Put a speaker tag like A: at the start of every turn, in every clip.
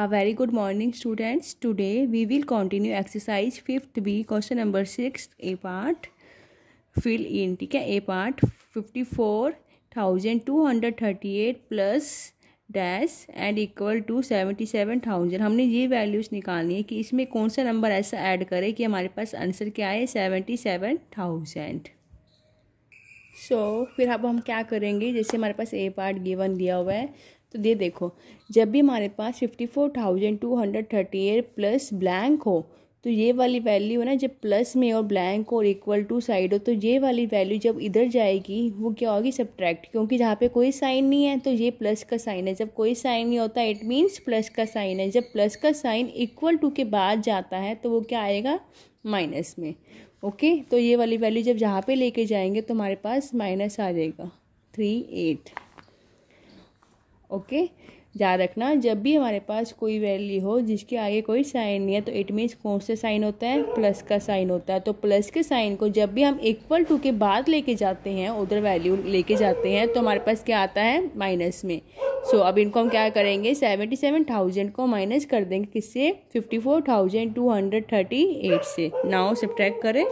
A: A very good morning students. Today we will continue exercise 5th B question number 6 A part fill in ठीक है A part 54,238 plus dash and equal to seventy seven thousand हमने ये values निकालनी है कि इसमें कौन सा नंबर ऐसा ऐड करें कि हमारे पास आंसर क्या है सेवेंटी सेवन थाउजेंड सो फिर अब हम क्या करेंगे जैसे हमारे पास ए पार्ट गिवन दिया हुआ है तो ये देखो जब भी हमारे पास fifty four thousand two hundred thirty eight plus blank हो तो ये वाली वैल्यू है ना जब प्लस में और ब्लैंक और इक्वल टू साइड हो तो ये वाली वैल्यू जब इधर जाएगी वो क्या होगी सब्ट्रैक्ट क्योंकि जहाँ पे कोई साइन नहीं है तो ये प्लस का साइन है जब कोई साइन नहीं होता इट मीन्स प्लस का साइन है जब प्लस का साइन इक्वल टू के बाद जाता है तो वो क्या आएगा माइनस में ओके तो ये वाली वैल्यू जब जहाँ पर लेके जाएंगे तो हमारे पास माइनस आ जाएगा थ्री एट ओके याद रखना जब भी हमारे पास कोई वैल्यू हो जिसके आगे कोई साइन नहीं है तो इट मीन्स कौन से साइन होता है प्लस का साइन होता है तो प्लस के साइन को जब भी हम इक्वल टू के बाद लेके जाते हैं उधर वैल्यू लेके जाते हैं तो हमारे पास क्या आता है माइनस में सो so, अब इनको हम क्या करेंगे सेवेंटी सेवन थाउजेंड को माइनस कर देंगे किससे fifty four thousand two hundred thirty eight से नाव सब्ट्रैक्ट करें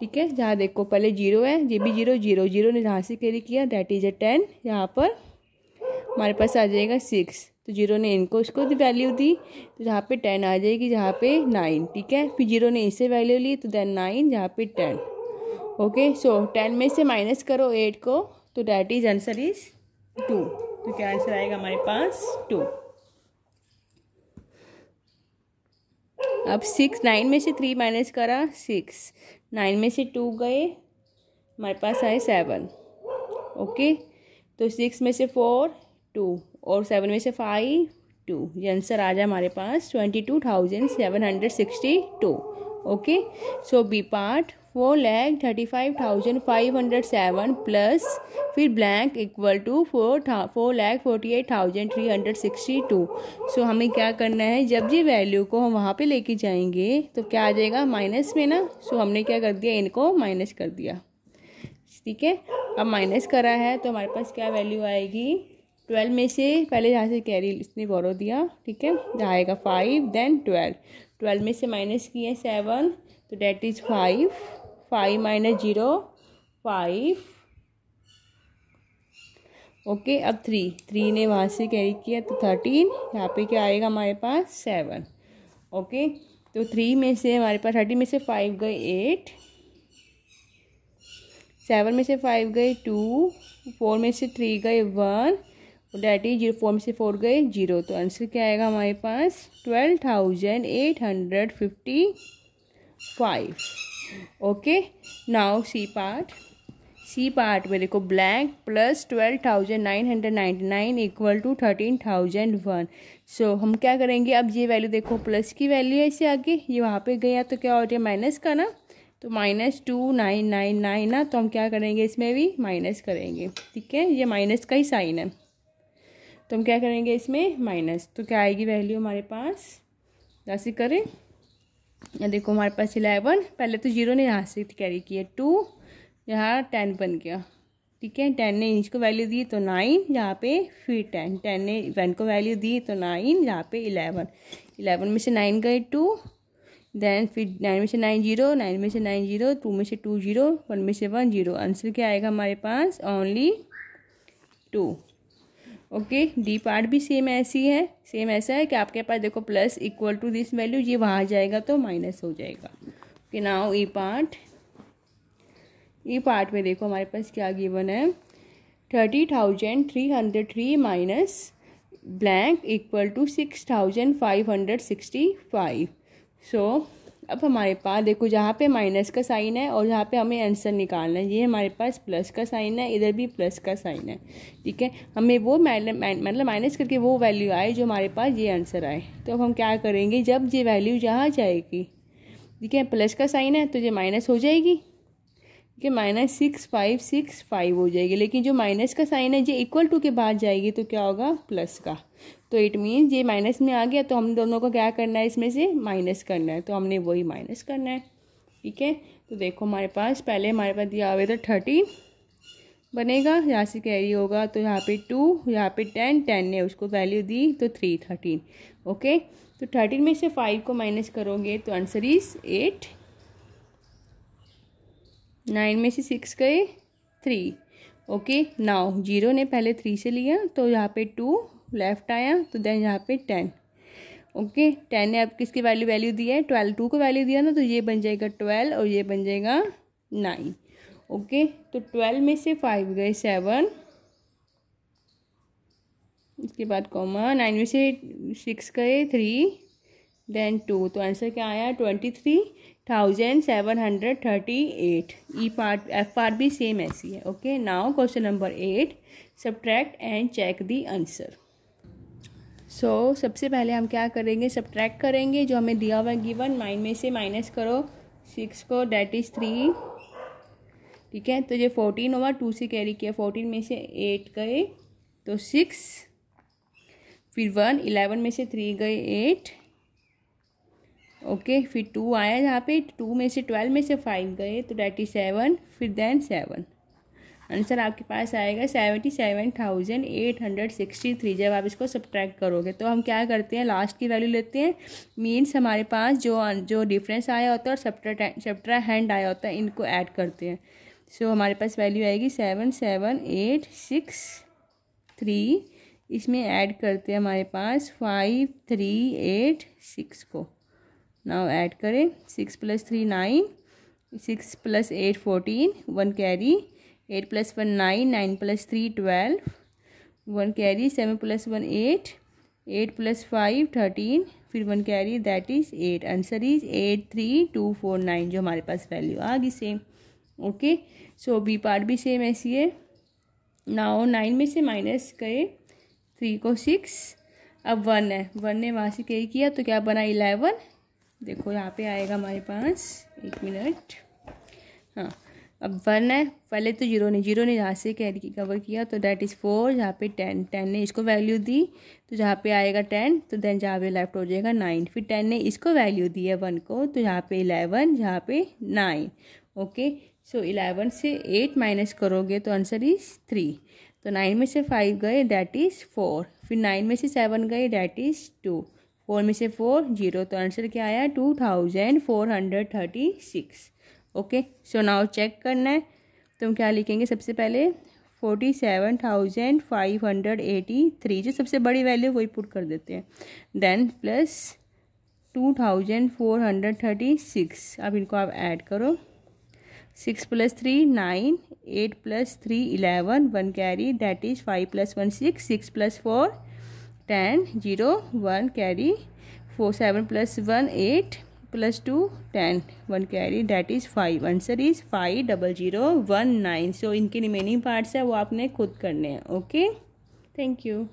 A: ठीक है जहाँ देखो पहले जीरो है ये भी जीरो जीरो जीरो ने जहाँ से कैरी किया दैट इज़ ए टेन यहाँ पर हमारे पास आ जाएगा सिक्स तो जीरो ने इनको इसको वैल्यू दी तो जहाँ पे टेन आ जाएगी जहाँ पे नाइन ठीक है फिर जीरो ने इसे वैल्यू ली तो देन नाइन जहाँ पे टेन ओके सो टेन में से माइनस करो एट को तो that is answer is two तो क्या आंसर आएगा हमारे पास टू अब सिक्स नाइन में से थ्री माइनस करा सिक्स नाइन में से टू गए हमारे पास आए सेवन ओके तो सिक्स में से फोर टू और सेवन में से फाइव टू ये आंसर आ जाए हमारे पास twenty two thousand seven hundred sixty two okay so B part four lakh thirty five thousand five hundred seven plus फिर ब्लैंक इक्वल टू फोर था four lakh forty eight thousand three hundred sixty two so हमें क्या करना है जब ये value को हम वहाँ पे लेके जाएंगे तो क्या आ जाएगा माइनस में ना सो so, हमने क्या कर दिया इनको माइनस कर दिया ठीक है अब माइनस करा है तो हमारे पास क्या वैल्यू आएगी ट्वेल्व में से पहले यहाँ से कैरी इसने बोरो दिया ठीक है आएगा फाइव देन ट्वेल्व ट्वेल्व में से माइनस किए सेवन तो that is five five minus zero five okay अब थ्री थ्री ने वहाँ से कैरी किया तो थर्टीन यहाँ पे क्या आएगा हमारे पास सेवन ओके तो थ्री में से हमारे पास थर्टीन में से फाइव गए एट सेवन में से फाइव गए टू फोर में से थ्री गए वन डेट इज फोर में से फोर गए जीरो तो आंसर क्या आएगा हमारे पास twelve thousand eight hundred fifty five okay now C part C part में देखो blank plus twelve thousand nine hundred ninety nine equal to thirteen thousand one so हम क्या करेंगे अब ये वैल्यू देखो प्लस की वैल्यू है इसे आगे ये वहाँ पे गया तो क्या हो जाए है माइनस का ना तो minus two nine nine nine ना तो हम क्या करेंगे इसमें भी माइनस करेंगे ठीक है ये माइनस का ही साइन है तो हम क्या करेंगे इसमें माइनस तो क्या आएगी वैल्यू हमारे पास राशि करें या देखो हमारे पास इलेवन पहले तो जीरो ने यहाँ से कैरी किया टू यहाँ टेन बन गया ठीक है टेन ने इंच को वैल्यू दी तो नाइन यहाँ पे फिर टेन टेन ने वन को वैल्यू दी तो नाइन यहाँ पे इलेवन इलेवन में से नाइन गए टू देन फिर नाइन में से नाइन जीरो नाइन में से नाइन जीरो टू में से टू जीरो वन में से वन जीरो आंसर क्या आएगा हमारे पास only two okay D part भी सेम ऐसी है सेम ऐसा है कि आपके पास देखो plus equal to this value ये वहाँ जाएगा तो माइनस हो जाएगा okay now E part E part में देखो हमारे पास क्या गिवन है thirty thousand three hundred three minus blank equal to six thousand five hundred sixty five so अब हमारे पास देखो जहाँ पे माइनस का साइन है और जहाँ पे हमें आंसर निकालना है ये हमारे पास प्लस का साइन है इधर भी प्लस का साइन है ठीक है हमें वो मतलब माइनस करके वो वैल्यू आए जो हमारे पास ये आंसर आए तो अब हम क्या करेंगे जब ये वैल्यू जहाँ जाएगी ठीक है प्लस का साइन है तो ये माइनस हो जाएगी ठीक है minus six five six five हो जाएगी लेकिन जो माइनस का साइन है ये इक्वल टू के बाद जाएगी तो क्या होगा प्लस का तो इट मीन्स ये माइनस में आ गया तो हम दोनों को क्या करना है इसमें से माइनस करना है तो हमने वही माइनस करना है ठीक है तो देखो हमारे पास पहले हमारे पास दिया हुआ था थर्टीन बनेगा यहाँ से कैरी होगा तो यहाँ पे टू यहाँ पे टेन टेन ने उसको वैल्यू दी तो थ्री थर्टीन ओके तो थर्टीन में से फाइव को माइनस करोगे तो आंसर इज एट नाइन में से सिक्स गए थ्री ओके नाउ जीरो ने पहले थ्री से लिया तो यहाँ पे टू लेफ्ट आया तो देन यहाँ पे टेन ओके टेन ने अब किसकी वैल्यू वैल्यू दी है ट्वेल्व टू को वैल्यू दिया ना तो ये बन जाएगा ट्वेल्व और ये बन जाएगा नाइन ओके तो ट्वेल्व में से फाइव गए सेवन इसके बाद कॉमा नाइन में से सिक्स गए थ्री देन टू तो आंसर क्या आया twenty three thousand seven hundred thirty eight E part F R भी सेम ऐसी है okay now question number eight subtract and check the answer so so, सबसे पहले हम क्या करेंगे सब करेंगे जो हमें दिया हुआ गिवन नाइन में से माइनस करो सिक्स को डैट इज़ थ्री ठीक है तो ये फोर्टीन हुआ टू से कैरी किया फोर्टीन में से एट गए तो सिक्स फिर वन इलेवन में से थ्री गए एट ओके फिर टू आया यहाँ पे टू में से ट्वेल्व में से फाइव गए तो डैट इज सेवन फिर देन सेवन आंसर आपके पास आएगा seventy seven thousand eight hundred sixty three जब आप इसको सब्ट्रैक्ट करोगे तो हम क्या करते हैं लास्ट की वैल्यू लेते हैं मीन्स हमारे पास जो जो डिफरेंस आया होता है और सप्ट्रा सब्ट्रा हैंड आया होता है इनको ऐड करते हैं सो so, हमारे पास वैल्यू आएगी seven seven eight six three इसमें ऐड करते हैं हमारे पास फाइव थ्री एट सिक्स को नाउ ऐड करें six plus three nine six plus eight fourteen one carry eight plus one nine nine plus three twelve one carry seven plus one eight eight plus five thirteen फिर one carry that is eight answer is eight three two four nine जो हमारे पास value आ गई same okay so B part भी same ऐसी है नाओ नाइन में से माइनस गए थ्री को सिक्स अब वन है वन ने वहाँ से कैरी किया तो क्या बना इलेवन देखो यहाँ पे आएगा हमारे पास एक मिनट हाँ अब वन है पहले तो जीरो ने जीरो ने यहाँ से कैरी कवर किया तो डैट इज़ फोर यहाँ पे टेन टेन ने इसको वैल्यू दी तो जहाँ पे आएगा टेन तो देन जहाँ पे लेफ्ट हो जाएगा नाइन फिर टेन ने इसको वैल्यू दी है वन को तो यहाँ पे इलेवन यहाँ पे नाइन ओके सो इलेवन से एट माइनस करोगे तो आंसर इज़ थ्री तो नाइन में से फाइव गए डैट इज़ फोर फिर नाइन में से सेवन गए डैट इज़ टू फोर में से फोर जीरो तो आंसर क्या आया two thousand four hundred thirty six okay so now check करना है तो हम क्या लिखेंगे सबसे पहले forty seven thousand five hundred eighty three जो सबसे बड़ी वैल्यू वही पुट कर देते हैं then plus two thousand four hundred thirty six अब इनको आप ऐड करो six plus three nine eight plus three eleven one carry that is five plus one six six plus four ten zero one carry four seven plus one eight plus two ten one carry that is five answer is five double zero one nine so इनके remaining parts है वो आपने खुद करने हैं okay thank you